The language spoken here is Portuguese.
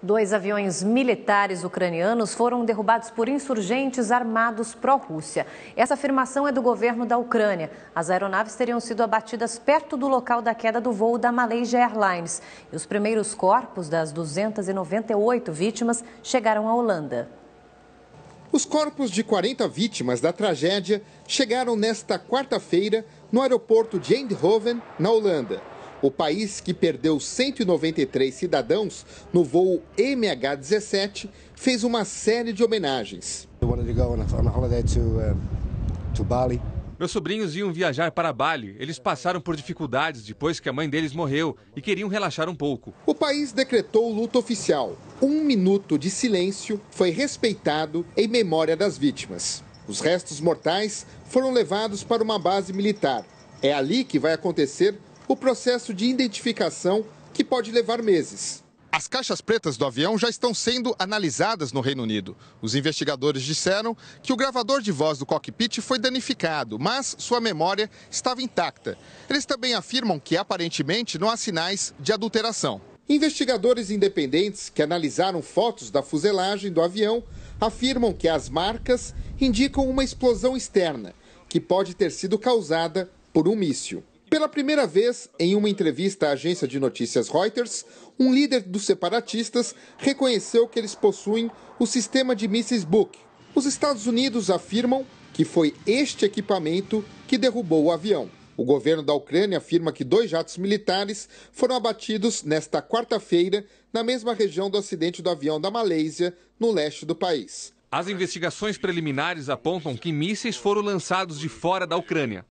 Dois aviões militares ucranianos foram derrubados por insurgentes armados pró-Rússia. Essa afirmação é do governo da Ucrânia. As aeronaves teriam sido abatidas perto do local da queda do voo da Malaysia Airlines. E os primeiros corpos das 298 vítimas chegaram à Holanda. Os corpos de 40 vítimas da tragédia chegaram nesta quarta-feira no aeroporto de Eindhoven, na Holanda. O país que perdeu 193 cidadãos no voo MH17 fez uma série de homenagens. Meus sobrinhos iam viajar para Bali. Eles passaram por dificuldades depois que a mãe deles morreu e queriam relaxar um pouco. O país decretou luta oficial. Um minuto de silêncio foi respeitado em memória das vítimas. Os restos mortais foram levados para uma base militar. É ali que vai acontecer o processo de identificação, que pode levar meses. As caixas pretas do avião já estão sendo analisadas no Reino Unido. Os investigadores disseram que o gravador de voz do cockpit foi danificado, mas sua memória estava intacta. Eles também afirmam que aparentemente não há sinais de adulteração. Investigadores independentes que analisaram fotos da fuselagem do avião afirmam que as marcas indicam uma explosão externa, que pode ter sido causada por um míssil. Pela primeira vez, em uma entrevista à agência de notícias Reuters, um líder dos separatistas reconheceu que eles possuem o sistema de mísseis Book. Os Estados Unidos afirmam que foi este equipamento que derrubou o avião. O governo da Ucrânia afirma que dois jatos militares foram abatidos nesta quarta-feira na mesma região do acidente do avião da Malásia, no leste do país. As investigações preliminares apontam que mísseis foram lançados de fora da Ucrânia.